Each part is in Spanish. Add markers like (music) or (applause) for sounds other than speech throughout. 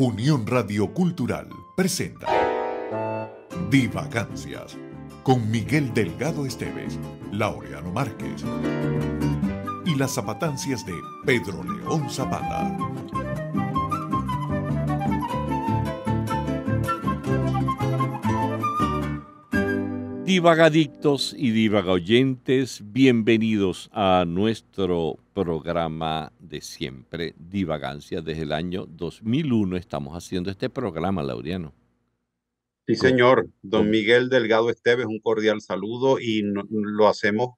Unión Radio Cultural presenta Divagancias con Miguel Delgado Esteves, Laureano Márquez y las zapatancias de Pedro León Zapata. Divagadictos y divagaoyentes, bienvenidos a nuestro programa de siempre divagancia. Desde el año 2001 estamos haciendo este programa, Laureano. Sí, pues, señor. Don pues, Miguel Delgado Esteves, un cordial saludo y lo hacemos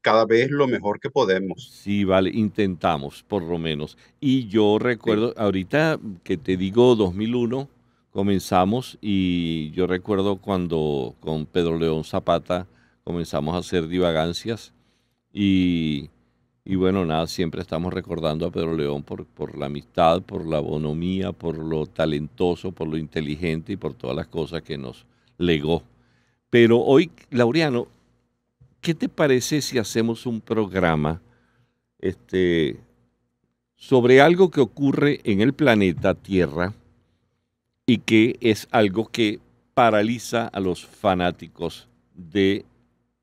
cada vez lo mejor que podemos. Sí, vale, intentamos por lo menos. Y yo recuerdo, ahorita que te digo 2001, comenzamos y yo recuerdo cuando con Pedro León Zapata comenzamos a hacer divagancias y y bueno, nada, siempre estamos recordando a Pedro León por, por la amistad, por la bonomía, por lo talentoso, por lo inteligente y por todas las cosas que nos legó. Pero hoy, Laureano, ¿qué te parece si hacemos un programa este, sobre algo que ocurre en el planeta Tierra y que es algo que paraliza a los fanáticos del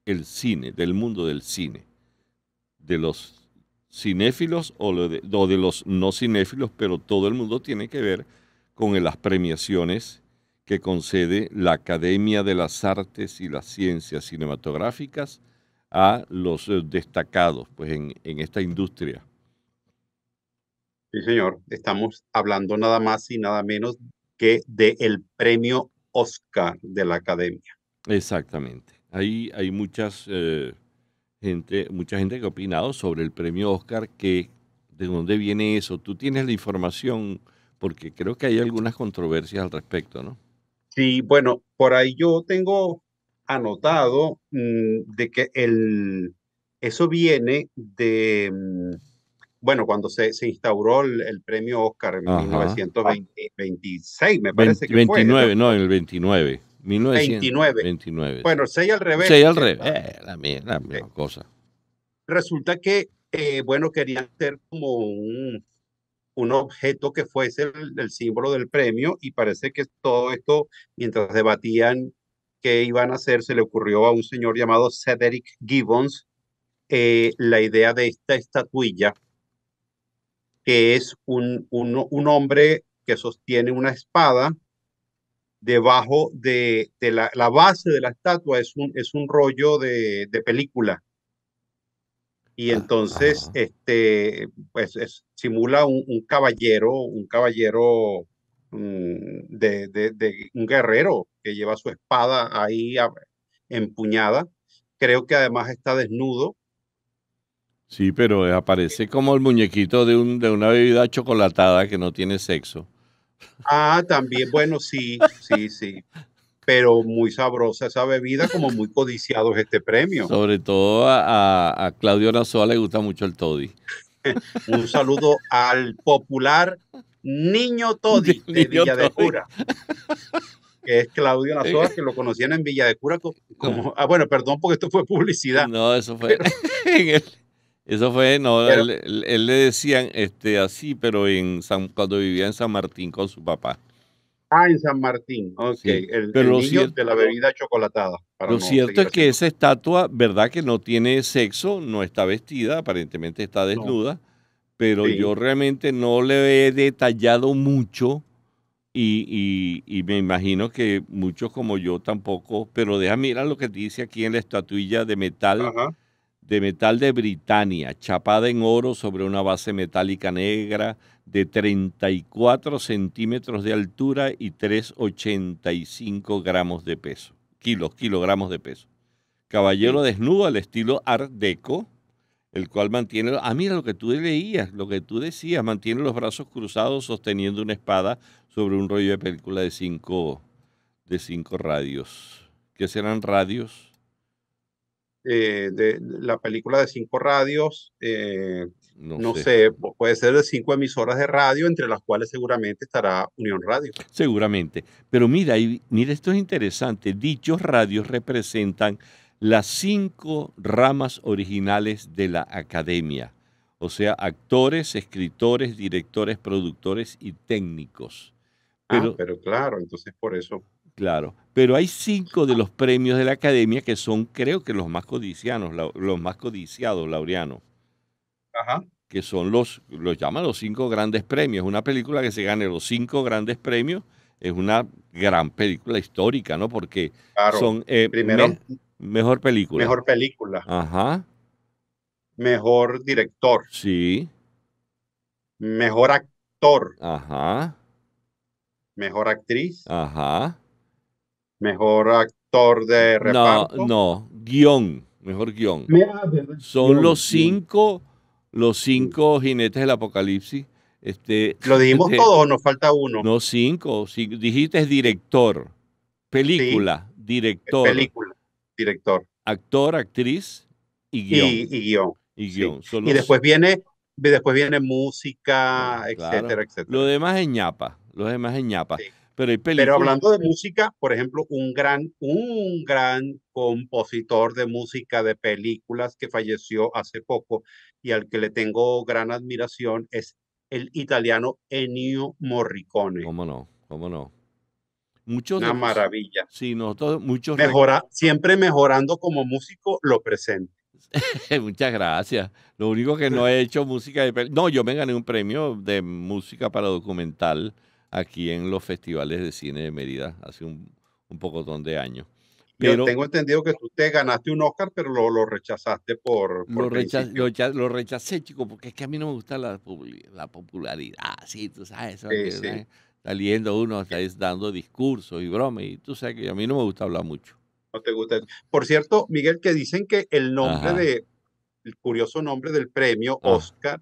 el cine, del mundo del cine? de los cinéfilos o de, los no cinéfilos, pero todo el mundo tiene que ver con las premiaciones que concede la Academia de las Artes y las Ciencias Cinematográficas a los eh, destacados pues, en, esta industria. Sí, señor. Estamos hablando nada más y nada menos que del premio Oscar de la Academia. Exactamente. Ahí hay muchas... Eh, gente, mucha gente que ha opinado sobre el premio Oscar, que de dónde viene eso. Tú tienes la información, porque creo que hay algunas controversias al respecto, ¿no? Sí, bueno, por ahí yo tengo anotado mm, de que el, eso viene de, mm, bueno, cuando se, se instauró el, premio Oscar en 1926, me parece que 29, fue. ¿no? no, en el 29. 29. Bueno, 6 al revés. 6 al revés, eh, la, misma, cosa. Resulta que, eh, bueno, querían ser como un, objeto que fuese el, símbolo del premio y parece que todo esto, mientras debatían qué iban a hacer, se le ocurrió a un señor llamado Cedric Gibbons eh, la idea de esta estatuilla, que es un, un hombre que sostiene una espada debajo de, la, base de la estatua es un, es un rollo de, película. Y entonces, este, pues simula un, caballero, un caballero mm, de, un guerrero que lleva su espada ahí empuñada. Creo que además está desnudo. Sí, pero aparece como el muñequito de, de una bebida chocolatada que no tiene sexo Ah, también, bueno, sí, sí, sí. Pero muy sabrosa esa bebida, como muy codiciado es este premio. Sobre todo a, Claudio Nazoa le gusta mucho el toddy. (laughs) Un saludo al popular Niño Toddy (laughs) de Villa de Cura. Que es Claudio Nazoa, que lo conocían en Villa de Cura como, (laughs) ah, bueno, perdón porque esto fue publicidad. No, eso fue en, el, eso fue, no, él, le decían este, así, pero en San, cuando vivía en San Martín con su papá. Ah, en San Martín, ok. El, niño de la bebida chocolatada. lo cierto es que esa estatua, ¿verdad que no tiene sexo? No está vestida, aparentemente está desnuda, pero yo realmente no le he detallado mucho y, me imagino que muchos como yo tampoco, pero deja mirar lo que dice aquí en la estatuilla de metal. Ajá de metal de Britania, chapada en oro sobre una base metálica negra de 34 centímetros de altura y 3,85 gramos de peso, kilos, kilogramos de peso. Caballero desnudo al estilo Art Deco, el cual mantiene, ah, mira lo que tú leías, lo que tú decías, mantiene los brazos cruzados sosteniendo una espada sobre un rollo de película de cinco, de cinco radios. ¿Qué serán radios? Eh, de, la película de cinco radios, eh, no, sé. puede ser de cinco emisoras de radio, entre las cuales seguramente estará Unión Radio. Seguramente. Pero mira, y, mira, esto es interesante. Dichos radios representan las cinco ramas originales de la academia. O sea, actores, escritores, directores, productores y técnicos. Ah, pero claro, entonces por eso Claro, pero hay cinco de los premios de la academia que son, creo que los más codiciados, los más codiciados, Laureano. Ajá. Que son los, los llaman los cinco grandes premios. Una película que se gane los cinco grandes premios es una gran película histórica, ¿no? Porque son eh, primero, mejor película. Mejor película. Ajá. Mejor director. Sí. Mejor actor. Ajá. Mejor actriz. Ajá mejor actor de reparto. No, no, guión, mejor guión. Son los cinco, los cinco jinetes del apocalipsis. Este, ¿Lo dijimos este, todos o nos falta uno? No, cinco. dijiste director, película, director. Película, director. Actor, actriz y guión. Y, guión. Y, guión. y después viene después viene música, etcétera, etcétera. Lo demás es ñapa, lo demás es ñapa. Pero, hablando de música, por ejemplo, un gran, un gran compositor de música de películas que falleció hace poco y al que le tengo gran admiración es el italiano Ennio Morricone. ¿Cómo no? ¿Cómo no? Muchos Una maravilla. Sí, nosotros muchos. Mejora, siempre mejorando como músico lo presente. (laughs) Muchas gracias. Lo único que no he hecho música de... No, yo me gané un premio de música para documental aquí en los festivales de cine de Mérida hace un, un pocotón de años. Pero, Yo tengo entendido que tú te ganaste un Oscar, pero lo, rechazaste por... lo, rechacé, chico, porque es que a mí no me gusta la, la popularidad, sí, tú sabes, eso saliendo uno, dando discursos y bromas, y tú sabes que a mí no me gusta hablar mucho. No te gusta. Por cierto, Miguel, que dicen que el nombre de, el curioso nombre del premio ah, Oscar,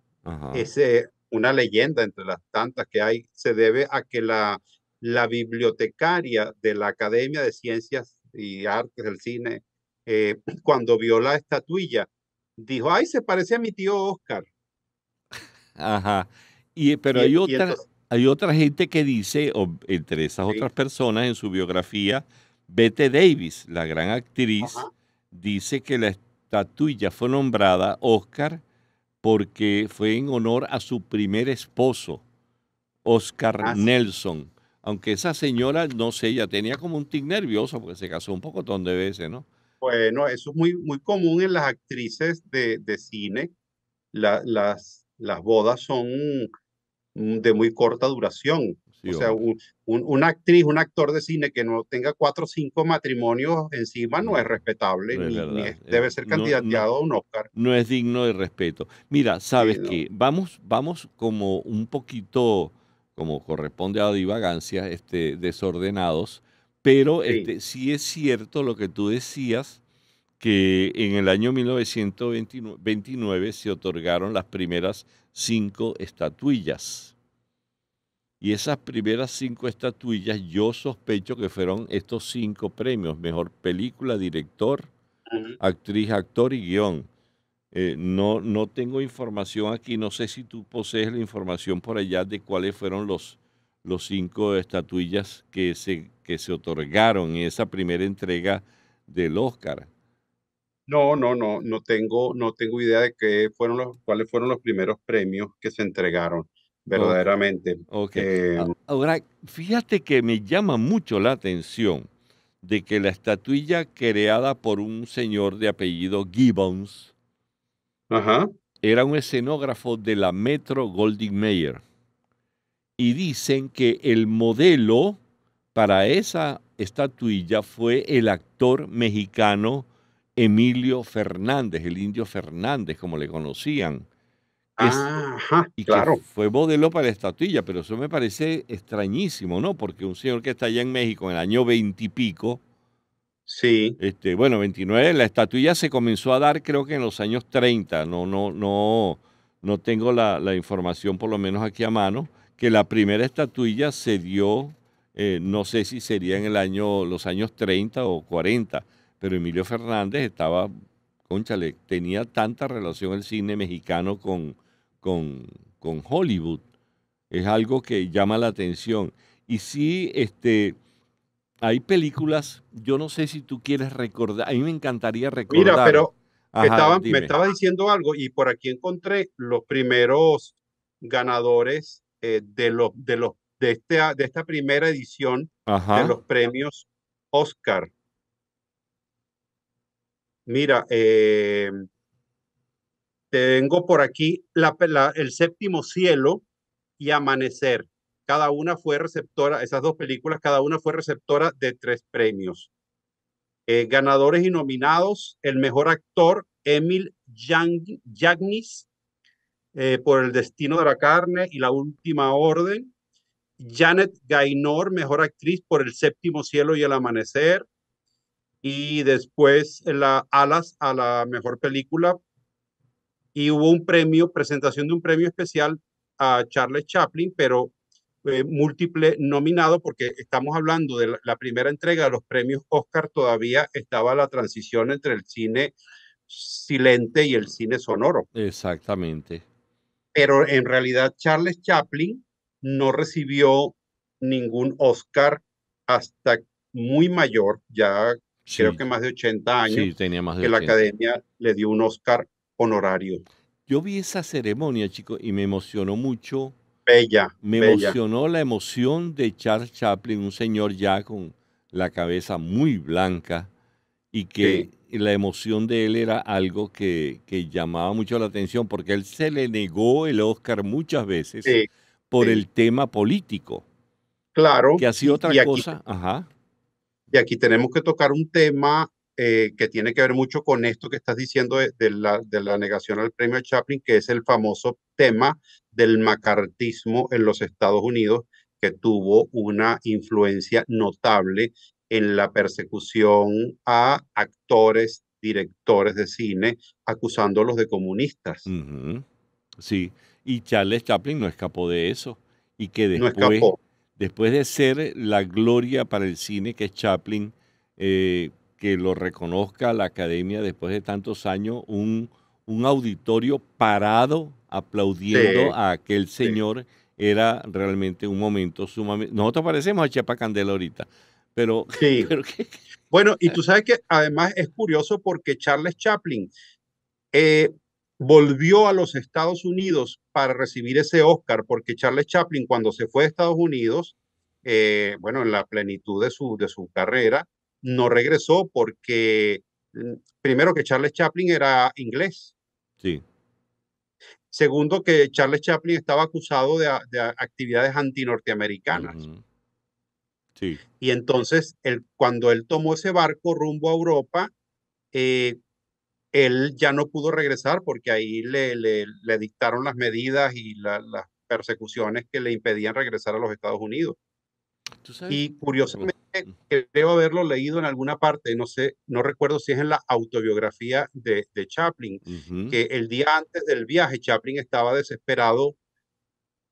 ese... es eh, una leyenda entre las tantas que hay, se debe a que la, la bibliotecaria de la Academia de Ciencias y Artes del Cine, eh, (clears throat) cuando vio la estatuilla, dijo, ay, se parece a mi tío Oscar. Ajá. Y, pero hay, otra, hay otra gente que dice, o entre esas otras personas en su biografía, Bette Davis, la gran actriz, dice que la estatuilla fue nombrada Oscar porque fue en honor a su primer esposo, Oscar ah, Nelson. Aunque esa señora, no sé, ella tenía como un tic nervioso porque se casó un pocotón de veces, ¿no? Bueno, eso es muy, muy común en las actrices de, de cine. las, las bodas son mm, de muy corta duración o sea, un, una actriz, un actor de cine que no tenga cuatro o cinco matrimonios encima no, es respetable, eh, debe ser candidateado a un Oscar. No es digno de respeto. Mira, sabes que vamos, vamos como un poquito, como corresponde a divagancias, este, desordenados, pero sí este, es cierto lo que tú decías que en el año 1929 se otorgaron las primeras cinco estatuillas. Y esas primeras cinco estatuillas yo sospecho que fueron estos cinco premios, mejor película, director, actriz, actor y guión. Eh, no, no tengo información aquí, no sé si tú posees la información por allá de cuáles fueron los, los cinco estatuillas que se, que se otorgaron en esa primera entrega del Oscar. No, no, no, no tengo, no tengo idea de qué fueron los, cuáles fueron los primeros premios que se entregaron verdaderamente. Eh, ah, ahora, fíjate que me llama mucho la atención de que la estatuilla creada por un señor de apellido Gibbons era un escenógrafo de la Metro Golding Mayer. Y dicen que el modelo para esa estatuilla fue el actor mexicano Emilio Fernández, el indio Fernández, como le conocían Ajá, y claro. fue modelo para la estatuilla, pero eso me parece extrañísimo, ¿no? Porque un señor que está allá en México en el año veintipico, sí. este, bueno, 29, la estatuilla se comenzó a dar creo que en los años 30, no, no, no, no tengo la, información por lo menos aquí a mano, que la primera estatuilla se dio, eh, no sé si sería en el año, los años 30 o 40, pero Emilio Fernández estaba, conchale, tenía tanta relación el cine mexicano con con, con Hollywood. Es algo que llama la atención. Y sí, este, hay películas, yo no sé si tú quieres recordar, a mí me encantaría recordar. Mira, pero me, estaba, diciendo algo y por aquí encontré los primeros ganadores eh, de, los, de, los, de, este, de esta primera edición de los premios Oscar. Mira, eh, tengo por aquí la, El séptimo cielo y Amanecer. Cada una fue receptora, esas dos películas, cada una fue receptora de tres premios. Eh, ganadores y nominados, el mejor actor, Emil Jagnis, eh, por El Destino de la Carne y La Última Orden. Janet Gaynor, mejor actriz por El Séptimo Cielo y El Amanecer. Y después la Alas a la mejor película y hubo un premio, presentación de un premio especial a Charles Chaplin, pero eh, múltiple nominado, porque estamos hablando de la, primera entrega de los premios Oscar, todavía estaba la transición entre el cine silente y el cine sonoro. Exactamente. Pero en realidad Charles Chaplin no recibió ningún Oscar hasta muy mayor, ya creo que más de 80 años, que la academia le dio un Oscar honorario. Yo vi esa ceremonia, chicos, y me emocionó mucho. Bella. Me emocionó la emoción de Charles Chaplin, un señor ya con la cabeza muy blanca y que la emoción de él era algo que, que, llamaba mucho la atención porque él se le negó el Oscar muchas veces por el tema político. Claro. Que ha sido otra cosa. Ajá. Y aquí tenemos que tocar un tema eh, que tiene que ver mucho con esto que estás diciendo de, la, de la negación al premio Chaplin, que es el famoso tema del macartismo en los Estados Unidos, que tuvo una influencia notable en la persecución a actores, directores de cine, acusándolos de comunistas. Sí, y Charles Chaplin no escapó de eso. Y que después, después de ser la gloria para el cine que es Chaplin, eh, que lo reconozca la academia después de tantos años, un, un auditorio parado aplaudiendo a aquel señor. Era realmente un momento sumamente... Nosotros parecemos a Chepa Candela ahorita, pero... (laughs) Sí. Bueno, y tú sabes que además es curioso porque Charles Chaplin eh, volvió a los Estados Unidos para recibir ese Oscar, porque Charles Chaplin cuando se fue a Estados Unidos, eh, bueno, en la plenitud de su, de su carrera, no regresó porque, mm, primero que Charles Chaplin era inglés. Sí. Segundo, que Charles Chaplin estaba acusado de, actividades antinorteamericanas. Sí. Y entonces, cuando él tomó ese barco rumbo a Europa, eh, él ya no pudo regresar porque ahí le, dictaron las medidas y las persecuciones que le impedían regresar a los Estados Unidos. Y curiosamente creo haberlo leído en alguna parte, no sé, no recuerdo si es en la autobiografía de, Chaplin, que el día antes del viaje Chaplin estaba desesperado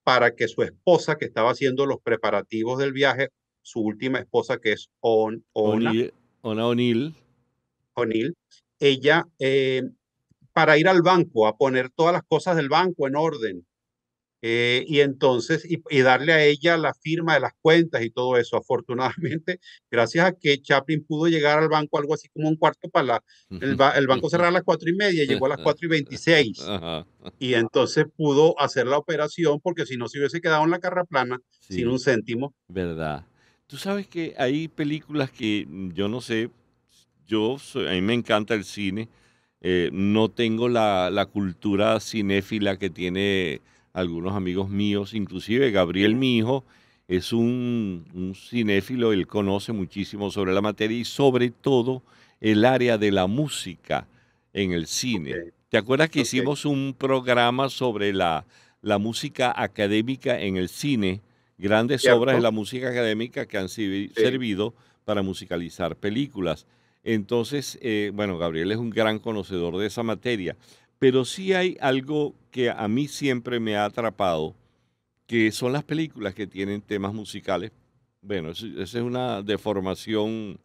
para que su esposa, que estaba haciendo los preparativos del viaje, su última esposa, que es On, Ona O'Neill, ella, eh, para ir al banco, a poner todas las cosas del banco en orden, eh, y entonces, y, darle a ella la firma de las cuentas y todo eso. Afortunadamente, (laughs) gracias a que Chaplin pudo llegar al banco algo así como un cuarto para la, el, banco cerrar a las cuatro y media, (laughs) llegó a las cuatro y veintiséis. Y entonces pudo hacer la operación porque si no se hubiese quedado en la carra plana sin un céntimo. Verdad. Tú sabes que hay películas que mm, yo no sé, yo a mí me encanta el cine, eh, no tengo la, la cultura cinéfila que tiene algunos amigos míos, inclusive Gabriel, mi hijo, es un, cinéfilo, él conoce muchísimo sobre la materia y sobre todo el área de la música en el cine. ¿Te acuerdas que hicimos un programa sobre la, música académica en el cine? Grandes obras de la música académica que han servido para musicalizar películas. Entonces, eh, bueno, Gabriel es un gran conocedor de esa materia. Pero sí hay algo que a mí siempre me ha atrapado, que son las películas que tienen temas musicales. Bueno, esa es una deformación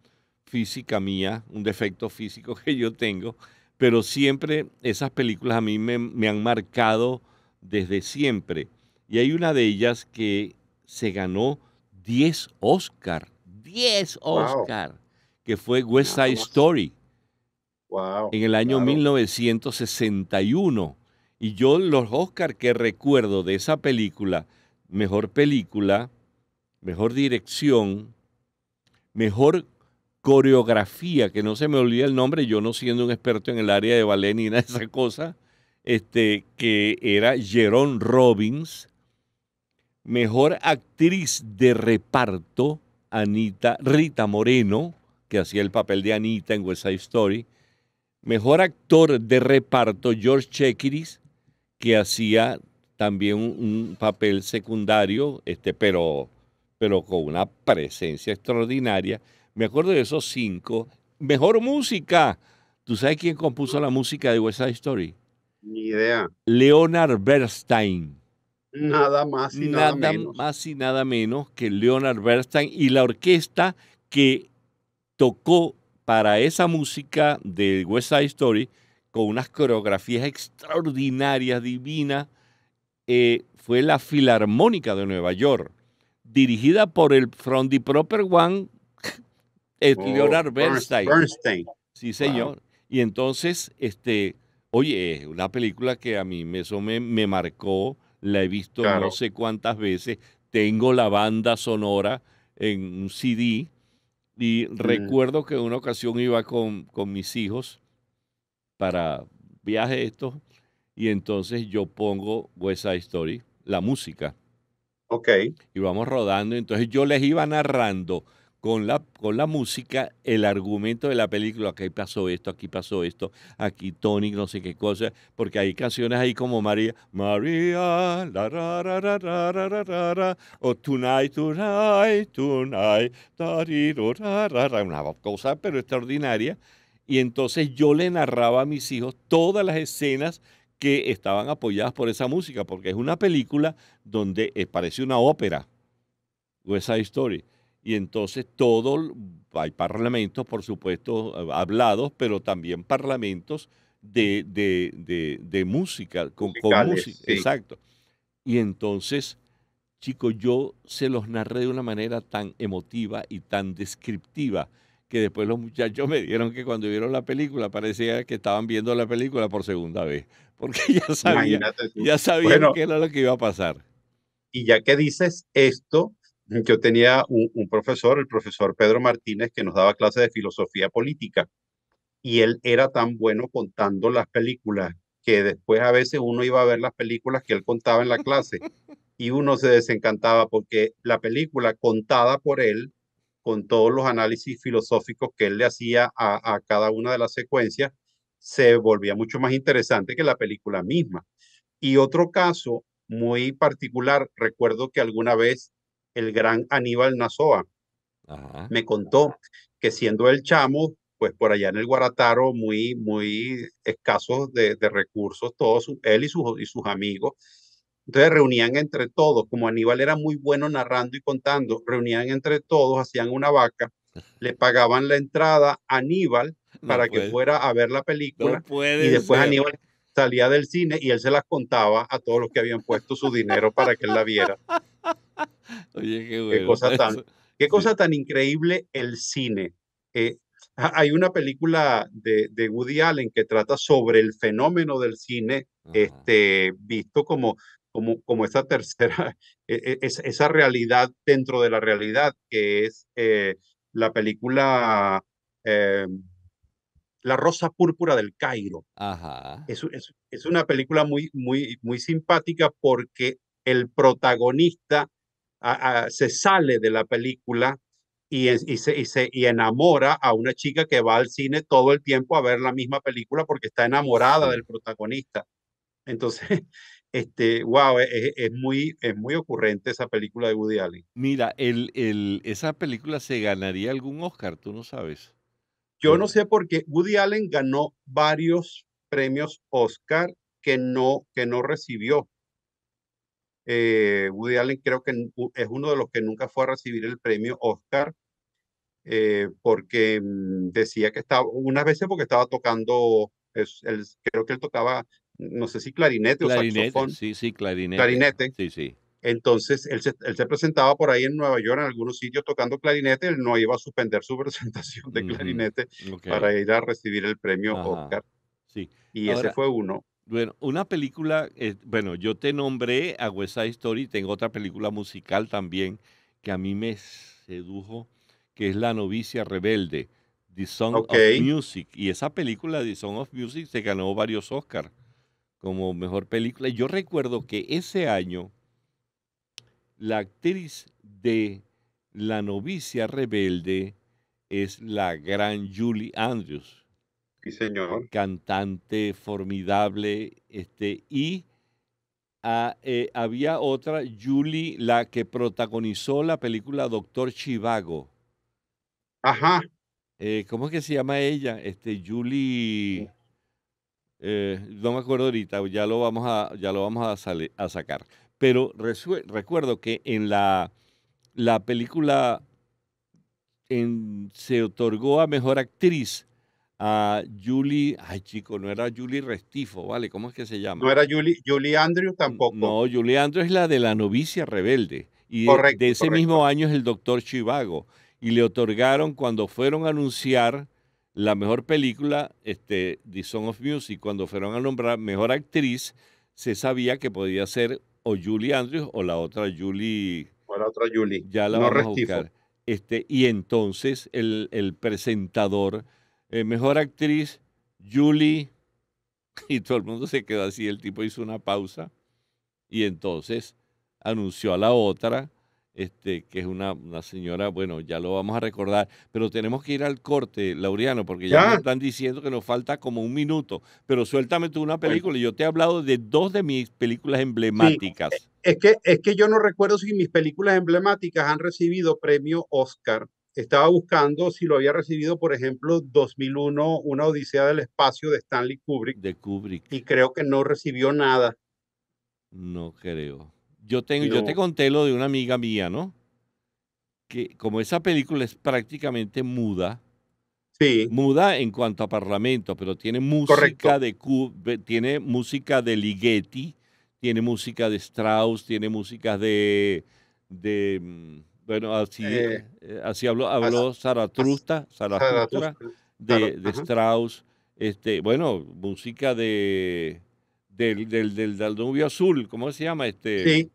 física mía, un defecto físico (laughs) que yo tengo, pero siempre esas películas a mí me, han marcado desde siempre. Y hay una de ellas que se ganó 10 Oscar, 10 Oscar, que fue West ah, Side Story en el año 1961. Y yo los Oscar que recuerdo de esa película, mejor película, mejor dirección, mejor coreografía, que no se me olvida el nombre, yo no siendo un experto en el área de ballet ni (laughs) nada de esa cosa, este, que era Jerome Robbins, mejor actriz de reparto, Anita Rita Moreno, que hacía el papel de Anita en West Side Story, Mejor actor de reparto, George Chekiris, que hacía también un, papel secundario, este, pero, pero con una presencia extraordinaria. Me acuerdo de esos cinco. Mejor música. ¿Tú sabes quién compuso la música de West Side Story? Ni idea. Leonard Bernstein. Nada más y nada, nada más y nada menos que Leonard Bernstein y la orquesta que tocó para esa música de West Side Story con unas coreografías extraordinarias, divinas, eh, fue la Filarmónica de Nueva York, dirigida por el From Proper One, (laughs) eh, oh, Leonard Bernstein. Sí, señor. Y entonces, este, oye, una película que a mí me, me, marcó, la he visto no sé cuántas veces, tengo la banda sonora en un CD y mm. recuerdo que en una ocasión iba con, mis hijos para viajes estos y entonces yo pongo West Side Story, la música. Ok. Y vamos rodando, entonces yo les iba narrando con la, con la música el argumento de la película, aquí pasó esto, aquí pasó esto, aquí Tony, no sé qué cosa, porque hay canciones ahí como María, María, la ra ra ra ra ra ra ra, ra o Tonight, Tonight, Tonight, tariro, ra, ra, ra, una cosa pero extraordinaria. Y entonces yo le narraba a mis hijos todas las escenas que estaban apoyadas por esa música, porque es una película donde eh, parece una ópera, West Side Story y entonces todo, hay parlamentos, por supuesto, eh, hablados, pero también parlamentos de, de, música, con, música. Exacto. Y entonces, chicos, yo se los narré de una manera tan emotiva y tan descriptiva que después los muchachos me dieron que cuando vieron la película parecía que estaban viendo la película por segunda vez, (laughs) porque ya sabían, ya qué era lo que iba a pasar. Y ya que dices esto, yo tenía un, profesor, el profesor Pedro Martínez, que nos daba clases de filosofía política. Y él era tan bueno contando las películas que después a veces uno iba a ver las películas que él contaba en la clase y uno se desencantaba porque la película contada por él, con todos los análisis filosóficos que él le hacía a cada una de las secuencias, se volvía mucho más interesante que la película misma. Y otro caso muy particular, recuerdo que alguna vez el gran Aníbal Nazoa. Me contó que siendo el chamo, pues por allá en el Guarataro, muy, muy escasos de, recursos, todos, él y sus, y sus amigos, entonces reunían entre todos, como Aníbal era muy bueno narrando y contando, reunían entre todos, hacían una vaca, (laughs) le pagaban la entrada a Aníbal para que fuera a ver la película y después Aníbal salía del cine y él se las contaba a todos los que habían puesto su dinero para que él la viera. (laughs) Oye, qué, cosa tan, increíble el cine. Eh, hay una película de, de, Woody Allen que trata sobre el fenómeno del cine, este, visto como, como, como esa tercera, (laughs) e, e, esa realidad dentro de la realidad, que es eh, la película eh, la Rosa Púrpura del Cairo. Es, una película muy, muy, muy simpática porque el protagonista se sale de la película y, se, y, enamora a una chica que va al cine todo el tiempo a ver la misma película porque está enamorada del protagonista. Entonces, (laughs) este, wow, e, e, es, muy, es muy ocurrente esa película de Woody Allen. Mira, el, el, esa película se ganaría algún Oscar, tú no sabes. Yo no sé por qué Woody Allen ganó varios premios Oscar que no, que no recibió. Eh, Woody Allen creo que es uno de los que nunca fue a recibir el premio Oscar eh, porque mm, decía que estaba, unas veces porque estaba tocando, el, creo que él tocaba, no sé si clarinete, clarinete o saxofón. Sí, sí, clarinete. Clarinete. Sí, sí. Entonces, él se, presentaba por ahí en Nueva York, en algunos sitios tocando clarinete, él no iba a suspender su (laughs) presentación de clarinete para ir a recibir el premio Oscar. Sí. Y ese fue uno. Bueno, una película, eh, bueno, yo te nombré a West Side Story, tengo otra película musical también que a mí me sedujo, que es La novicia rebelde, The Song of Music. Y esa película, The Song of Music, se ganó varios Oscars como mejor película. Yo recuerdo que ese año la actriz de La novicia rebelde es la gran Julie Andrews. Sí, señor. Cantante formidable, este, y ah, eh, había otra, Julie, la que protagonizó la película Doctor Chivago. Ajá. Eh, ¿Cómo es que se llama ella? Este, Julie. Eh, no me acuerdo ahorita, ya lo vamos a, ya lo vamos a sacar pero recuerdo que en la, la película se otorgó a mejor actriz a Julie, ay chico, no era Julie Restifo, ¿vale? ¿Cómo es que se llama? No era Julie, Julie Andrews tampoco. No, Julie Andrews es la de la novicia rebelde. Y de, ese mismo año es el doctor Chivago. Y le otorgaron cuando fueron a anunciar la mejor película, este, The Song of Music, cuando fueron a nombrar mejor actriz, se sabía que podía ser o Julie Andrews o la otra Julie. O la otra Julie. Ya la vamos a buscar. Este, y entonces el, presentador, eh, mejor actriz, Julie. (laughs) Y todo el mundo se quedó así. El tipo hizo una pausa. Y entonces anunció a la otra este, que es una, señora, bueno, ya lo vamos a recordar, pero tenemos que ir al corte, Laureano, porque ya, me están diciendo que nos falta como un minuto, pero suéltame tú una película, y yo te he hablado de dos de mis películas emblemáticas. es, que, es que yo no recuerdo si mis películas emblemáticas han recibido premio Oscar. Estaba buscando si lo había recibido, por ejemplo, 2001, Una Odisea del Espacio de Stanley Kubrick. De Kubrick. Y creo que no recibió nada. No creo. Yo, tengo, yo te conté lo de una amiga mía, ¿no? Que como esa película es prácticamente muda, Muda en cuanto a parlamento, pero tiene música de tiene música de Ligeti, tiene música de Strauss, tiene música de, de mm, bueno, así, eh, eh, así habló, habló Zaratrusta, de, de, Strauss, este, bueno, música de del, del, Azul, ¿cómo se llama? Este, sí.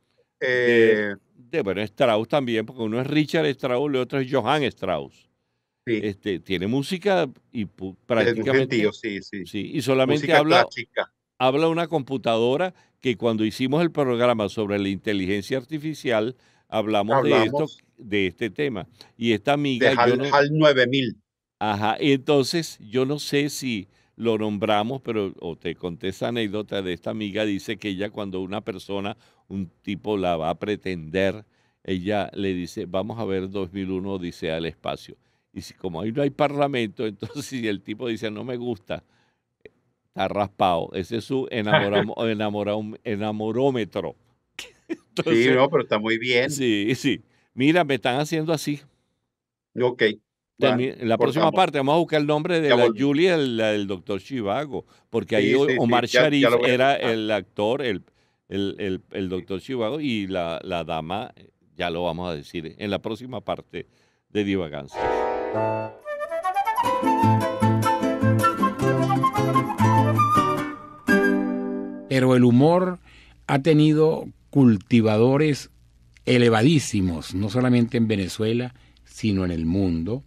Eh, de, bueno, Strauss también, porque uno es Richard Strauss, el otro es Johann Strauss. Este, tiene música y prácticamente... sí, sí. y solamente habla, habla una computadora que cuando hicimos el programa sobre la inteligencia artificial, hablamos, de, esto, de este tema. Y esta amiga... De HAL, 9000. Ajá, entonces yo no sé si lo nombramos, pero te conté esa anécdota de esta amiga, dice que ella cuando una persona, un tipo la va a pretender, ella le dice, vamos a ver 2001 dice al espacio. Y si, como ahí no hay parlamento, (laughs) entonces si el tipo dice, no me gusta, está raspado. Ese es su (laughs) enamorómetro. (laughs) sí, pero está muy bien. Sí, sí. Mira, me están haciendo así. Ok en la próxima parte vamos a buscar el nombre de la Julia, el, doctor Chivago, porque ahí Omar Sharif era el actor, el, doctor Chivago, y la, dama, eh, ya lo vamos a decir, en la próxima parte de Divaganza Pero el humor ha tenido cultivadores elevadísimos, no solamente en Venezuela, sino en el mundo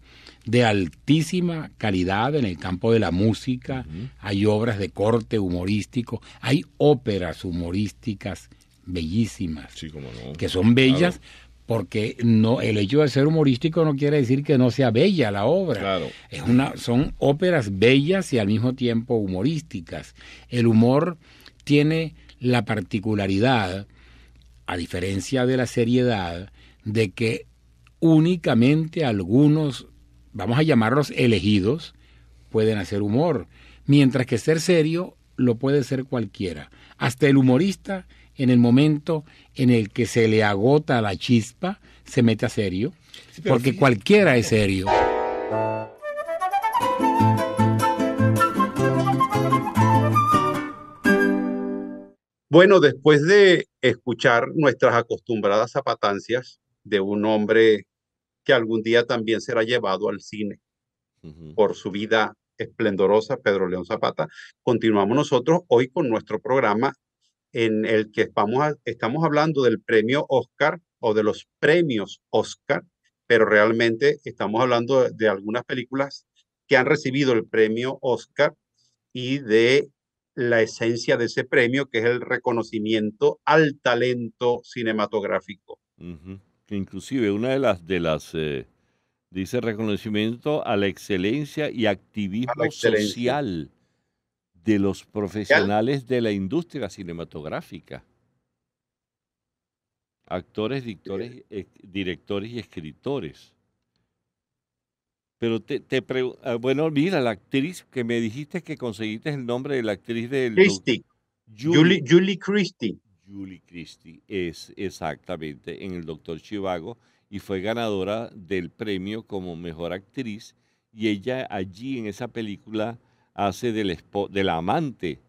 de altísima calidad en el campo de la música, hay obras de corte humorístico, hay óperas humorísticas bellísimas, que son bellas porque no el hecho de ser humorístico no quiere decir que no sea bella la obra. Es una, son óperas bellas y al mismo tiempo humorísticas. El humor tiene la particularidad, a diferencia de la seriedad, de que únicamente algunos vamos a llamarlos elegidos, pueden hacer humor, mientras que ser serio lo puede ser cualquiera, hasta el humorista en el momento en el que se le agota la chispa, se mete a serio, porque cualquiera es serio. Bueno, después de escuchar nuestras acostumbradas zapatancias de un hombre que algún día también será llevado al cine por su vida esplendorosa, Pedro León Zapata. Continuamos nosotros hoy con nuestro programa en el que estamos, estamos hablando del premio Oscar o de los premios Oscar, pero realmente estamos hablando de, algunas películas que han recibido el premio Oscar y de la esencia de ese premio, que es el reconocimiento al talento cinematográfico inclusive una de las, de las eh, dice reconocimiento a la excelencia y activismo social de los profesionales de la industria cinematográfica. Actores, eh. directores y escritores. Pero te, pregunto, ah, bueno, mira, la actriz que me dijiste que conseguiste el nombre de la actriz del... Christie. Julie, Julie Christie. Julie Christie, es exactamente en El Doctor Chivago, y fue ganadora del premio como mejor actriz. Y ella allí en esa película hace del, del amante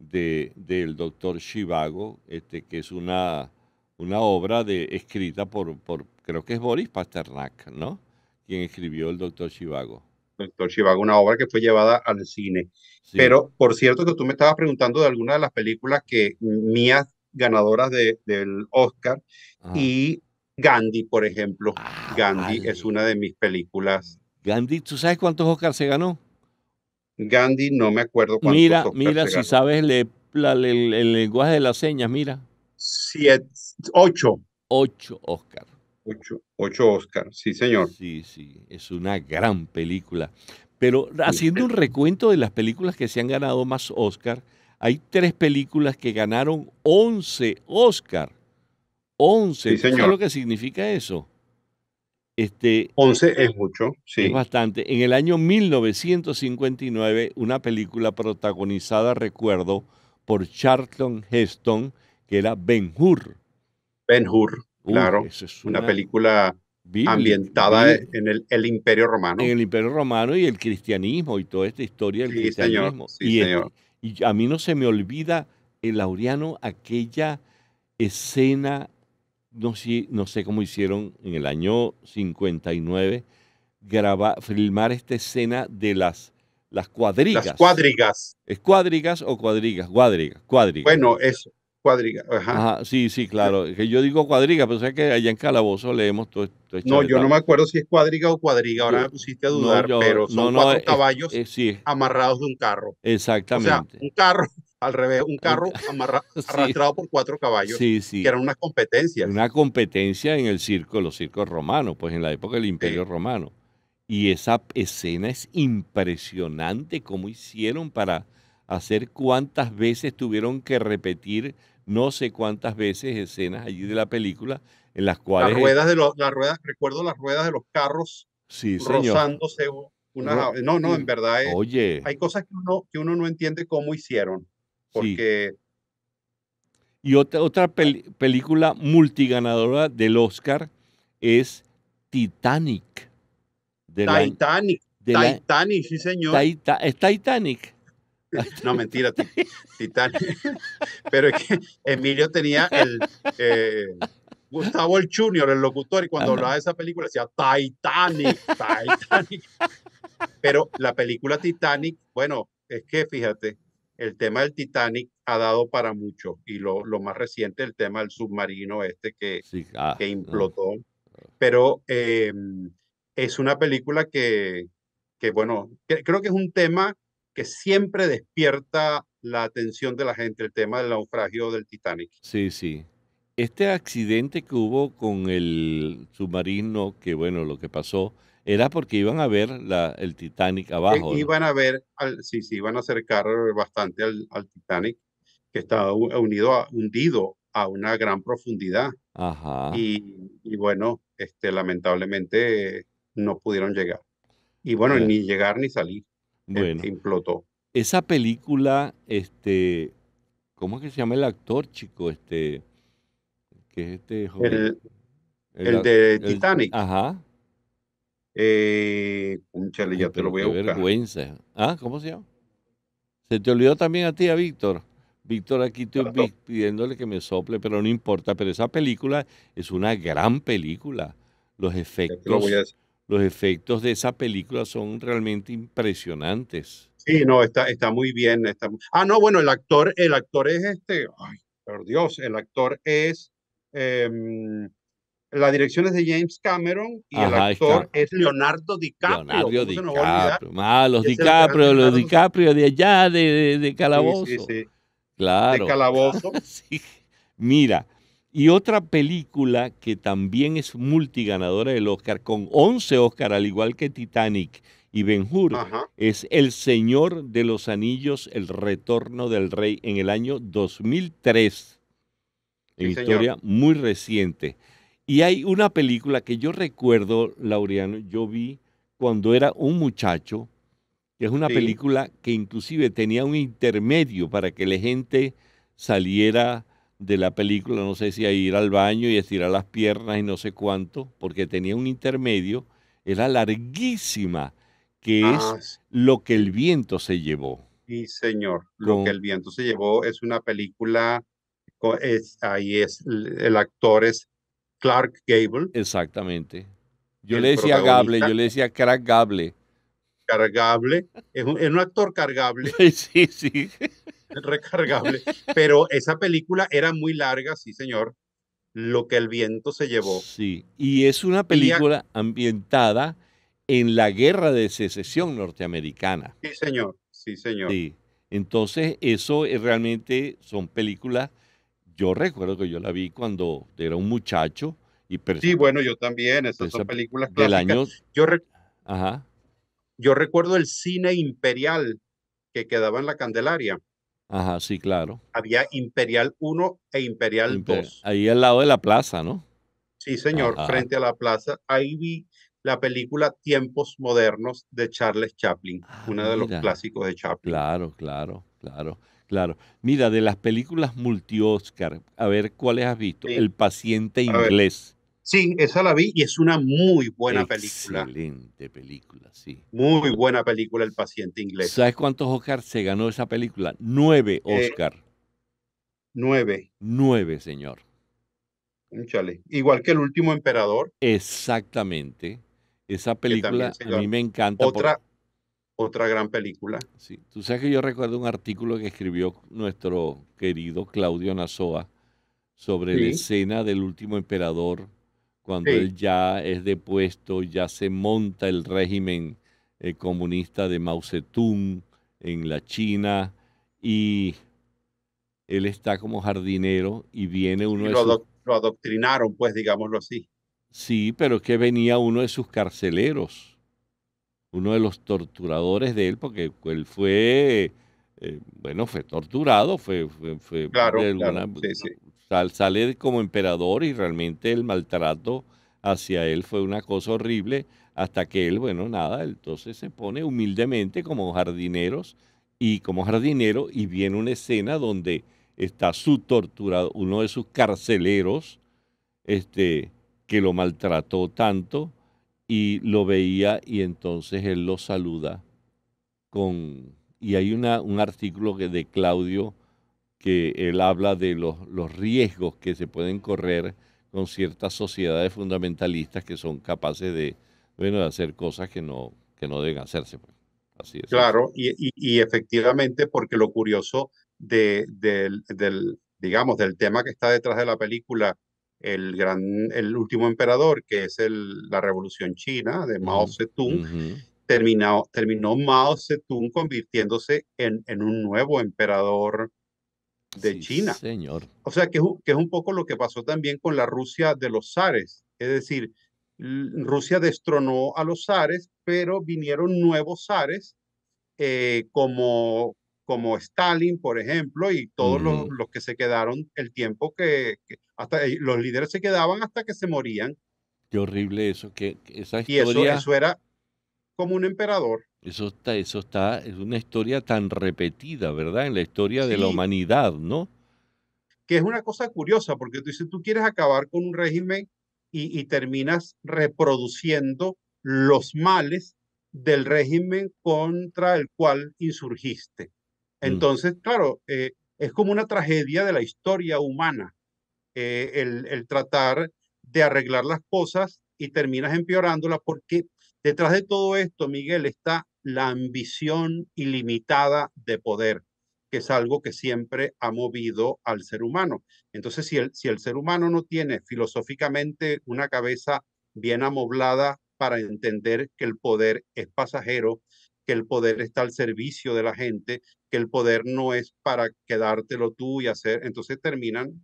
de, del doctor Chivago, este, que es una, una obra de, escrita por, creo que es Boris Pasternak, ¿no? Quien escribió el doctor Chivago. Doctor Chivago, una obra que fue llevada al cine. Pero, por cierto, que tú me estabas preguntando de alguna de las películas que mías ganadoras del Oscar y Gandhi, por ejemplo. Ah, Gandhi es una de mis películas. Gandhi, ¿tú sabes cuántos Oscars se ganó? Gandhi, no me acuerdo cuántos mira, Mira, si sabes el, lenguaje de las señas, mira. Siete, ocho. Ocho Oscars. Ocho, ocho Oscars, sí señor. Sí, sí, es una gran película. Pero haciendo un recuento de las películas que se han ganado más Oscar, hay tres películas que ganaron 11 Oscar. 11. lo que significa eso? Este, 11 es mucho, sí. Es bastante. En el año 1959, una película protagonizada, recuerdo, por Charlton Heston, que era Ben Hur. Ben Hur, claro. una, película ambientada en el, Imperio Romano. En el Imperio Romano y el cristianismo y toda esta historia del cristianismo. sí, señor. Y a mí no se me olvida, el Laureano, aquella escena, no sé, no sé cómo hicieron en el año 59, grabar, filmar esta escena de las las cuadrigas. Las cuadrigas. ¿Es cuadrigas o cuadrigas? Cuadrigas, cuadrigas. Bueno, eso. Cuadriga. Ajá. sí, sí, claro. Que yo digo cuadriga, pero sé que allá en Calabozo leemos todo esto. Este no, yo no me acuerdo si es cuadriga o cuadriga, ahora me pusiste a dudar, pero son cuatro caballos amarrados de un carro. Exactamente. O sea, un carro, (laughs) al revés, un carro (laughs) amarrado, arrastrado por cuatro caballos, sí, que eran unas competencias. Una competencia en el circo, los circos romanos, pues en la época del Imperio Romano. Y esa escena es impresionante, cómo hicieron para hacer cuántas veces tuvieron que repetir no sé cuántas veces escenas allí de la película en las cuales... Las ruedas de los, las ruedas, recuerdo las ruedas de los carros sí, rozándose. Una, no, no, en verdad eh, Oye. hay cosas que uno, que uno no entiende cómo hicieron. Porque... Y otra, otra película multiganadora del Oscar es Titanic. De Titanic. Titanic, sí señor. es Titanic. (laughs) no, mentira, Titanic. (laughs) Pero es que Emilio tenía el... Eh, Gustavo el Junior, el locutor, y cuando hablaba de esa película decía Titanic, Titanic. (laughs) Pero la película Titanic, bueno, es que fíjate, el tema del Titanic ha dado para mucho. Y lo, lo más reciente, el tema del submarino este que, ah, ah. que implotó. Pero eh, es una película que, que bueno, creo que es un tema que siempre despierta la atención de la gente, el tema del naufragio del Titanic. Sí, sí. Este accidente que hubo con el submarino, que bueno, lo que pasó, era porque iban a ver la, el Titanic abajo. iban a ver, sí, sí, iban a acercar bastante al, Titanic, que estaba unido a, hundido a una gran profundidad. Ajá. Y, bueno, este, lamentablemente no pudieron llegar. Y bueno, ni llegar ni salir bueno, Esa película, este, ¿cómo es que se llama el actor, chico? Este, que es este joven? El, de Titanic. Ajá. Eh, ya este, te lo voy a buscar. vergüenza. ¿Ah? ¿Cómo se llama? Se te olvidó también a ti, a Víctor. Víctor, aquí estoy pidiéndole que me sople, pero no importa. Pero esa película es una gran película. Los efectos, lo los efectos de esa película son realmente impresionantes. Sí, no, está, está muy bien. Está... Ah, no, bueno, el actor, el actor es este, ay, por Dios, el actor es, em, la dirección es de James Cameron y el actor es Leonardo DiCaprio. Leonardo DiCaprio, ah, los DiCaprio, los DiCaprio de allá, de, Calabozo. Sí, sí, Claro. De Calabozo. (laughs) sí. Mira, y otra película que también es multiganadora del Oscar, con 11 Oscar, al igual que Titanic y Ben Hur, es El Señor de los Anillos, El Retorno del Rey, en el año 2003. En historia muy reciente. Y hay una película que yo recuerdo, Laureano, yo vi cuando era un muchacho, que es una película que inclusive tenía un intermedio para que la gente saliera de la película, no sé si a ir al baño y estirar las piernas y no sé cuánto, porque tenía un intermedio, era larguísima, que ah, es lo que el viento se llevó. Sí, señor, lo que el viento se llevó es una película, ahí es, el actor es Clark Gable. Exactamente. Yo le decía Gable, yo le decía Clark Gable. Cargable, es un, es un actor cargable. (laughs) Sí, sí. (laughs) recargable. Pero esa película era muy larga, sí, señor. Lo que el viento se llevó. Sí, y es una película ambientada en la guerra de secesión norteamericana. Sí, señor. Sí, señor. Entonces, eso es, realmente son películas. Yo recuerdo que yo la vi cuando era un muchacho. Y sí, bueno, yo también. Esas son películas clásicas. Del año... Yo Ajá. Yo recuerdo el cine imperial que quedaba en la Candelaria. Ajá, sí, claro. Había Imperial 1 e Imperial 2. Ahí al lado de la plaza, ¿no? Sí, señor, frente a la plaza. Ahí vi la película Tiempos Modernos de Charles Chaplin, ah, uno de los clásicos de Chaplin. Claro, claro, claro, claro. Mira, de las películas multi-Oscar, a ver cuáles has visto. El paciente inglés. Sí, esa la vi y es una muy buena película. Excelente película, sí. Muy buena película, El paciente inglés. ¿Sabes cuántos Oscars se ganó esa película? Nueve eh, Oscar. nueve. Nueve, señor. Chale. Igual que El último emperador. Exactamente. Esa película a mí me encanta. Otra, otra gran película. Sí. Tú sabes que yo recuerdo un artículo que escribió nuestro querido Claudio Nazoa sobre la escena del último emperador cuando él ya es depuesto, ya se monta el régimen eh, comunista de Mao Zedong en la China y él está como jardinero y viene uno de sus... lo adoctrinaron, pues digámoslo así. Sí, pero que venía uno de sus carceleros, uno de los torturadores de él, porque él fue, eh, bueno, fue torturado, fue, fue, claro, sí, sí sale como emperador y realmente el maltrato hacia él fue una cosa horrible hasta que él, bueno, nada, entonces se pone humildemente como jardineros y como jardinero y viene una escena donde está su torturado, uno de sus carceleros, este, que lo maltrató tanto y lo veía y entonces él lo saluda con, y hay una, un artículo que de Claudio que él habla de los, los riesgos que se pueden correr con ciertas sociedades fundamentalistas que son capaces de, bueno, de hacer cosas que no, que no deben hacerse. Pues. Así Claro, y, efectivamente, porque lo curioso de, del, digamos, del tema que está detrás de la película, el, gran, el último emperador, que es el, la revolución china de Mao Zedong, terminó, terminó Mao Zedong convirtiéndose en, en un nuevo emperador de China. Señor. O sea, que, es un poco lo que pasó también con la Rusia de los zares. Es decir, Rusia destronó a los zares, pero vinieron nuevos zares eh, como, como Stalin, por ejemplo, y todos los, que se quedaron el tiempo que, hasta eh, los líderes se quedaban hasta que se morían. Qué horrible eso, que esa historia. Y eso era como un emperador. Eso está, eso está, es una historia tan repetida, ¿verdad? En la historia de la humanidad, ¿no? Que es una cosa curiosa, porque tú dices, tú quieres acabar con un régimen y, terminas reproduciendo los males del régimen contra el cual insurgiste. Mm. Entonces, claro, eh, es como una tragedia de la historia humana eh, el, el, tratar de arreglar las cosas y terminas empeorándolas porque detrás de todo esto, Miguel, está la ambición ilimitada de poder, que es algo que siempre ha movido al ser humano. Entonces, si el, si el ser humano no tiene filosóficamente una cabeza bien amoblada para entender que el poder es pasajero, que el poder está al servicio de la gente, que el poder no es para quedártelo tú y hacer, entonces terminan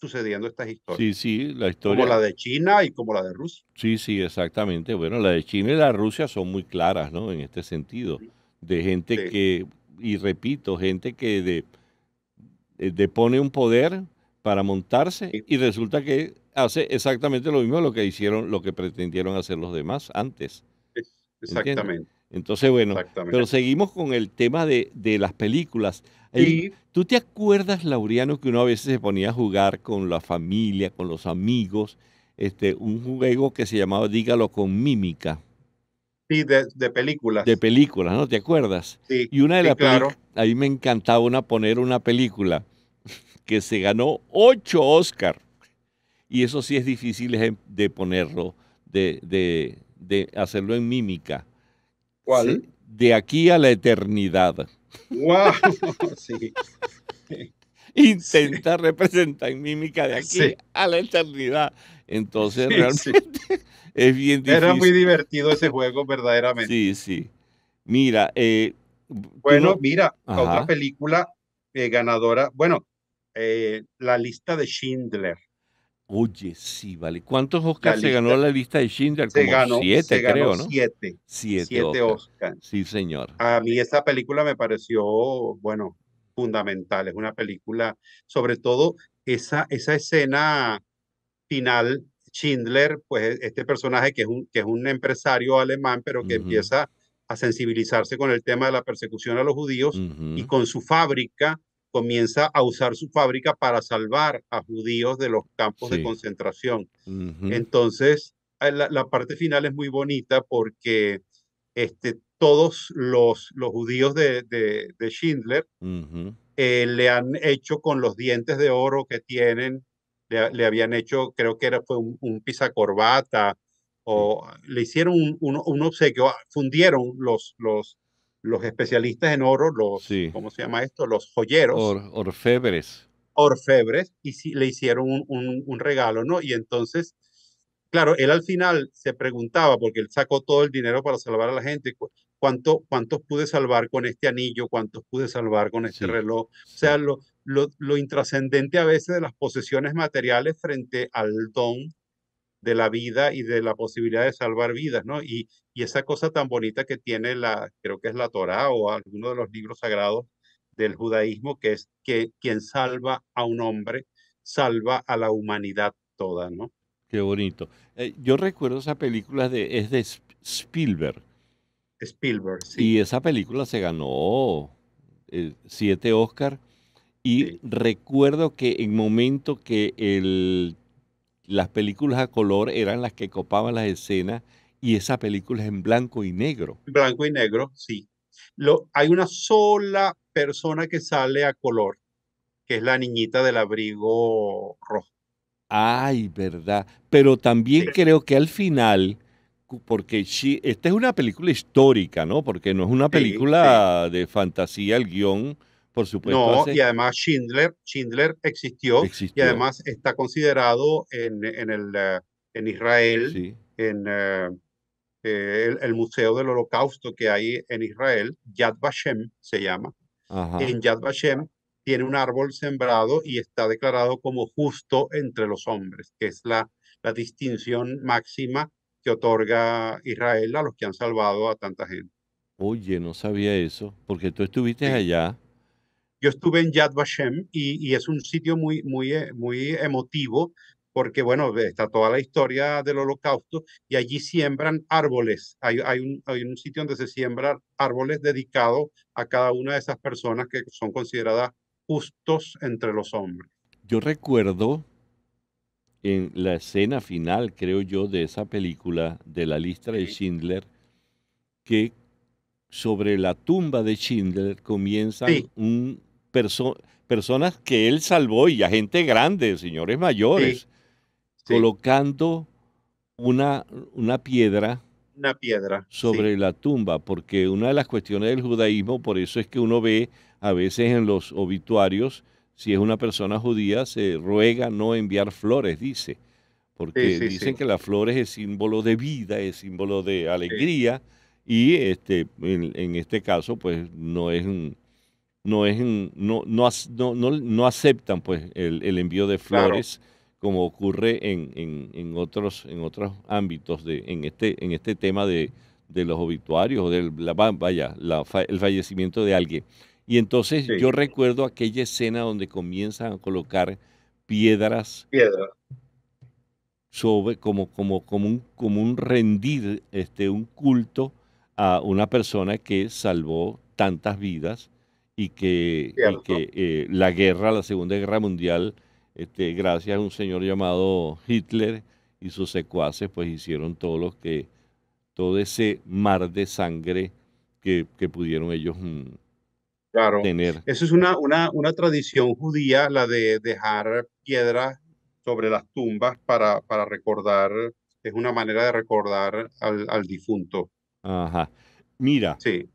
sucediendo estas historias. Sí, sí, la historia. Como la de China y como la de Rusia. Sí, sí, exactamente. Bueno, la de China y la de Rusia son muy claras, ¿no? En este sentido. De gente que, y repito, gente que de, eh, depone un poder para montarse y resulta que hace exactamente lo mismo lo que hicieron, lo que pretendieron hacer los demás antes. Exactamente. Entonces, bueno, pero seguimos con el tema de, las películas. ¿Tú te acuerdas, Laureano, que uno a veces se ponía a jugar con la familia, con los amigos, este, un juego que se llamaba Dígalo con mímica? Sí, de, películas. De películas, ¿no? ¿Te acuerdas? Sí. Y una de las claro. a me encantaba una, poner una película (laughs) que se ganó ocho Oscar. Y eso sí es difícil em, de ponerlo, de, de hacerlo en mímica. De aquí a la eternidad. ¡Wow! (laughs) Intenta representar en mímica de aquí a la eternidad. Entonces, realmente (laughs) es bien difícil. Era muy divertido ese juego, verdaderamente. Sí, sí. Mira, eh, bueno, mira, otra película eh, ganadora. Bueno, eh, La lista de Schindler. Oye, sí, vale. ¿Cuántos Oscars se ganó la lista de Schindler? Se ganó, siete, creo, ganó ¿no? Siete. Siete, Oscars. Sí, señor. A mí esta película me pareció, bueno, fundamental. Es una película, sobre todo esa, esa escena final, Schindler, pues este personaje que es un, que es un empresario alemán, pero que empieza a sensibilizarse con el tema de la persecución a los judíos y con su fábrica comienza a usar su fábrica para salvar a judíos de los campos de concentración. Entonces, eh, la, parte final es muy bonita porque este, todos los, los judíos de, de, Schindler eh, le han hecho con los dientes de oro que tienen, le, habían hecho, creo que era, fue un, pisa corbata, o le hicieron un, un, obsequio, ah, fundieron los, los, los especialistas en oro, los, ¿cómo se llama esto? Los joyeros. orfebres. Orfebres, y le hicieron un, regalo, ¿no? Y entonces, claro, él al final se preguntaba, porque él sacó todo el dinero para salvar a la gente, ¿cuánto, ¿cuántos pude salvar con este anillo? ¿Cuántos pude salvar con este reloj? O sea, lo, lo intrascendente a veces de las posesiones materiales frente al don de la vida y de la posibilidad de salvar vidas, ¿no? Y, esa cosa tan bonita que tiene la, creo que es la Torá o alguno de los libros sagrados del judaísmo, que es que quien salva a un hombre, salva a la humanidad toda, ¿no? Qué bonito. Eh, yo recuerdo esa película de, es de Spielberg. Spielberg, sí. Y esa película se ganó eh, siete Óscar. Y recuerdo que en momento que el las películas a color eran las que copaban las escenas y esa película es en blanco y negro. Blanco y negro, sí. Lo, hay una sola persona que sale a color, que es la niñita del abrigo rojo. Ay, verdad. Pero también creo que al final, porque esta es una película histórica, ¿no? Porque no es una película de fantasía, el guión no, y además Schindler, Schindler existió, y además está considerado en, en, el, eh, en Israel, en eh, eh, el, Museo del Holocausto que hay en Israel, Yad Vashem se llama. En Yad Vashem tiene un árbol sembrado y está declarado como justo entre los hombres, que es la, la distinción máxima que otorga Israel a los que han salvado a tanta gente. Oye, no sabía eso, porque tú estuviste allá. Yo estuve en Yad Vashem y, es un sitio muy, muy, eh, muy emotivo porque, bueno, está toda la historia del holocausto y allí siembran árboles. Hay, hay, un, hay un sitio donde se siembran árboles dedicados a cada una de esas personas que son consideradas justos entre los hombres. Yo recuerdo en la escena final, creo yo, de esa película de la lista de Schindler, que sobre la tumba de Schindler comienza un, personas que él salvó y a gente grande, señores mayores, colocando una, una piedra una piedra. Sobre la tumba, porque una de las cuestiones del judaísmo, por eso es que uno ve a veces en los obituarios, si es una persona judía, se ruega no enviar flores, dice, porque dicen que las flores es símbolo de vida, es símbolo de alegría, y este, en, en, este caso, pues no es un, no, es, no, no, no, aceptan pues, el, el envío de flores como ocurre en, en, otros, en otros ámbitos, de, en, este, en este tema de, los obituarios o del vaya, el fallecimiento de alguien. Y entonces yo recuerdo aquella escena donde comienzan a colocar piedras. Sobre, como, como, como, un, como un rendir, este, un culto a una persona que salvó tantas vidas y que, eh, la guerra, la Segunda Guerra Mundial, este, gracias a un señor llamado Hitler y sus secuaces, pues hicieron todo lo que, todo ese mar de sangre que, pudieron ellos mm, tener. Eso es una, una, una, tradición judía, la de dejar piedras sobre las tumbas para, para recordar, es una manera de recordar al, al difunto. Ajá. Mira, sí.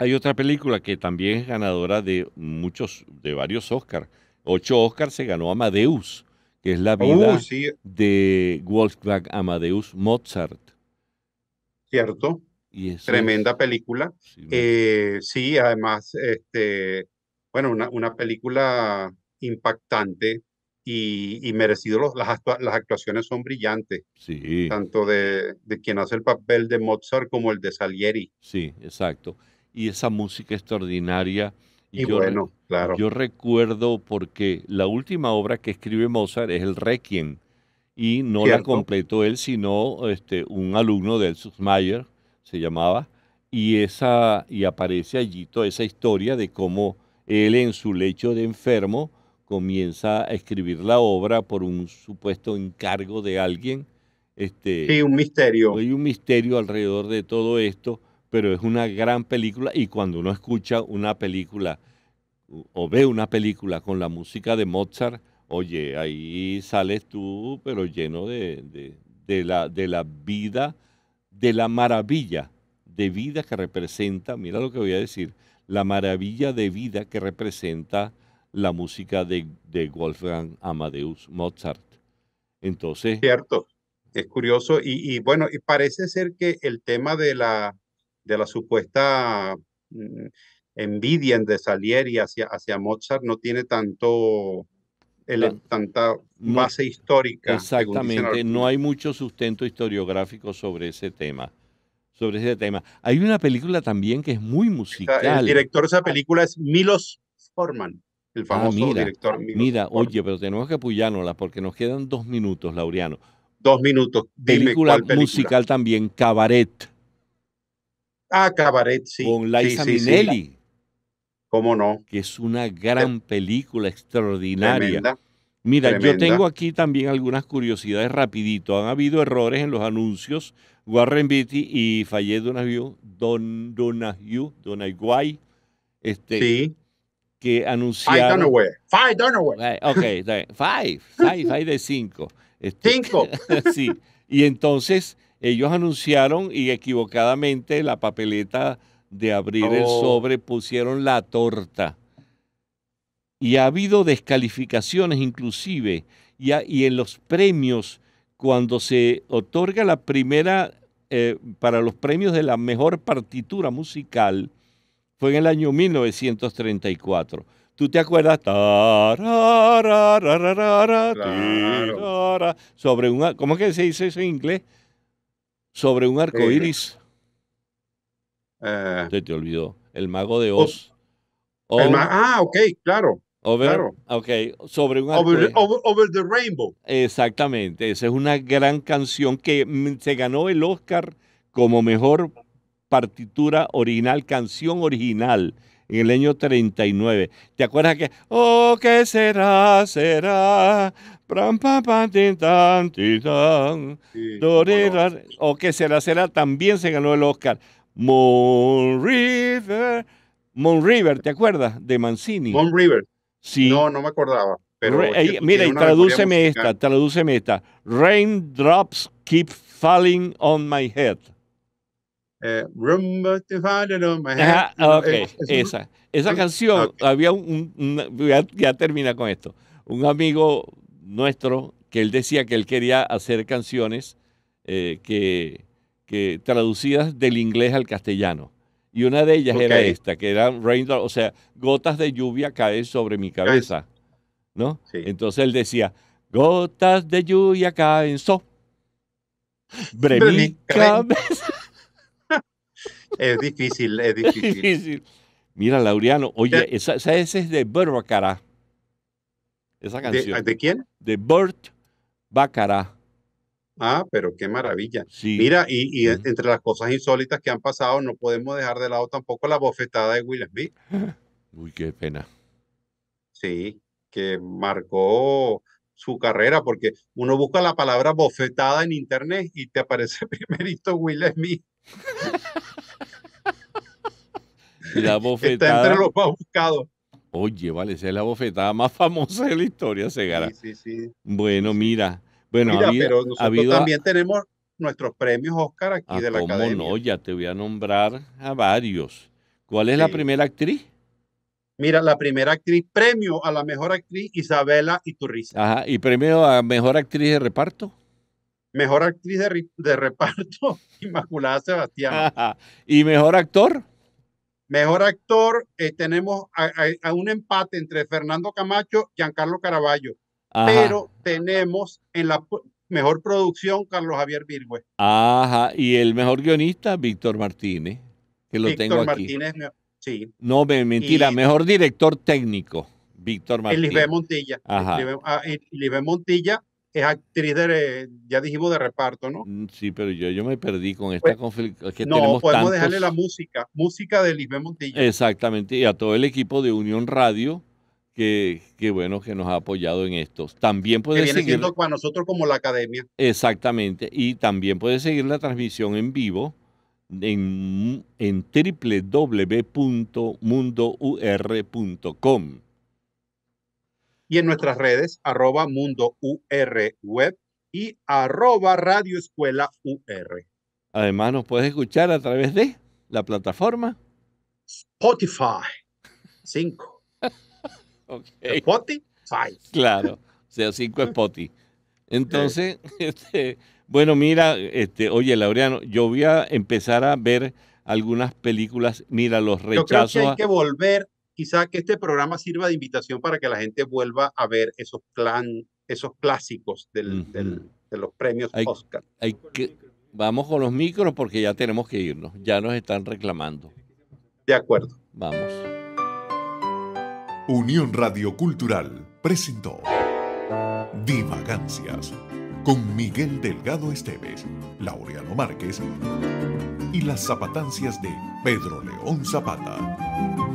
Hay otra película que también es ganadora de muchos, de varios Oscars. Ocho Oscars se ganó Amadeus, que es la oh, vida de Wolfgang Amadeus Mozart. Cierto. Tremenda película. Eh, sí, además, este, bueno, una, película impactante y, merecido. las, actuaciones son brillantes. Sí. Tanto de, de, quien hace el papel de Mozart como el de Salieri. Sí, exacto y esa música extraordinaria. Y, yo, bueno, claro. Yo recuerdo porque la última obra que escribe Mozart es el Requiem y no la completó él, sino este, un alumno de Mayer, se llamaba, y, esa, y aparece allí toda esa historia de cómo él en su lecho de enfermo comienza a escribir la obra por un supuesto encargo de alguien. Este, sí, un misterio. Hay un misterio alrededor de todo esto pero es una gran película y cuando uno escucha una película o ve una película con la música de Mozart, oye, ahí sales tú, pero lleno de, la, de la vida, de la maravilla de vida que representa, mira lo que voy a decir, la maravilla de vida que representa la música de, Wolfgang Amadeus Mozart. Entonces... Cierto, es curioso y, y bueno, y parece ser que el tema de la de la supuesta mm, envidia de Salieri hacia, hacia Mozart no tiene tanto tanta base histórica. Exactamente, no hay mucho sustento historiográfico sobre ese tema. Sobre ese tema. Hay una película también que es muy musical. el director de esa película es Milos Forman, el ah, famoso director. Ah, mira, oye, pero tenemos que la porque nos quedan dos minutos, Laureano. Dos minutos. película musical también, Cabaret. Ah, Cabaret, sí. Con Liza ¿Cómo no? Que es una gran película extraordinaria. Mira, yo tengo aquí también algunas curiosidades rapidito. Han habido errores en los anuncios. Warren Beatty y Fayette Donahue, Don, Donahue, Donahue, este, sí. que anunciaron... Five Donahue, Five Donahue. Ok, five, five, de cinco. Este, cinco. (laughs) sí, y entonces ellos anunciaron y equivocadamente la papeleta de abrir el oh. sobre pusieron la torta. Y ha habido descalificaciones inclusive. Y, en los premios, cuando se otorga la primera, eh, para los premios de la mejor partitura musical, fue en el año 1934. ¿Tú te acuerdas? Sobre una, ¿Cómo es que se dice eso en inglés? sobre un arco eh, iris. Eh. Se te olvidó. El mago de oh. Oz. ah, ok, claro. sobre un arco iris, over, the Rainbow. Exactamente, esa es una gran canción que se ganó el Oscar como mejor partitura original, canción original en el año 39. ¿Te acuerdas que, oh, qué será, será? Pram, pam, pam, O qué será, será, también se ganó el Oscar. Moon River, Moon River, ¿te acuerdas? De Mancini. Moon River. Sí. No, no me acordaba. mira, y tradúceme esta, tradúceme esta. Raindrops keep falling on my head. Eh, esa. Esa canción, había un, ya, termina con esto, un amigo nuestro que él decía que él quería hacer canciones eh, que, que, traducidas del inglés al castellano. Y una de ellas era esta, que era raindrop, o sea, gotas de lluvia caen sobre mi cabeza, ¿no? Entonces él decía, gotas de lluvia caen sobre mi cabeza. Es difícil, es difícil. Mira, Laureano, oye, esa, ese es de Burt Bacara. Esa canción. ¿De, quién? De Bert Bacara. Ah, pero qué maravilla. Sí. Mira, y, entre las cosas insólitas que han pasado, no podemos dejar de lado tampoco la bofetada de Will Smith. (laughs) Uy, qué pena. Sí, que marcó su carrera, porque uno busca la palabra bofetada en internet y te aparece (laughs) primerito Will Smith y la este bofetada. Oye, vale, esa es la bofetada más famosa de la historia, Segara. Sí, sí, Bueno, mira. Bueno, también tenemos nuestros premios Oscar aquí ah, de la cómo academia. no? Ya te voy a nombrar a varios. ¿Cuál es la primera actriz? Mira, la primera actriz, premio a la mejor actriz Isabela Iturriza. Ajá, ¿y premio a mejor actriz de reparto? Mejor actriz de, reparto, (laughs) Inmaculada Sebastián. (laughs) ¿Y mejor actor? Mejor actor, eh, tenemos a, un empate entre Fernando Camacho y Giancarlo Caraballo. Pero tenemos en la mejor producción Carlos Javier Virgüe. Ajá, y el mejor guionista, Víctor Martínez, que lo tengo aquí. Martínez, sí. No, me, mentira, mejor director técnico, Víctor Martínez. IBE Montilla. Ajá. Ah, Montilla es actriz de, ya dijimos, de reparto, ¿no? Mm, sí, pero yo, me perdí con esta pues, conflicto. no, podemos dejarle la música, música de Lisbeth Montilla. Exactamente, y a todo el equipo de Unión Radio, que, bueno, que nos ha apoyado en esto. También puede que viene seguir... siendo para nosotros como la academia. Exactamente, y también puede seguir la transmisión en vivo en, en www.mundour.com y en nuestras redes arroba mundo UR web y arroba radio escuela UR. Además nos puedes escuchar a través de la plataforma Spotify 5. (laughs) Spotify. Claro, o sea, 5 Spotify. (laughs) Entonces, (laughs) este, bueno, mira, este, oye, Laureano, yo voy a empezar a ver algunas películas. Mira, los rechazos. Yo hay que volver quizá que este programa sirva de invitación para que la gente vuelva a ver esos, clan, esos clásicos de los premios Oscar. vamos con los micros porque ya tenemos que irnos, ya nos están reclamando. De acuerdo. Vamos. Unión Radio Cultural presentó Divagancias con Miguel Delgado Esteves, Laureano Márquez y las zapatancias de Pedro León Zapata.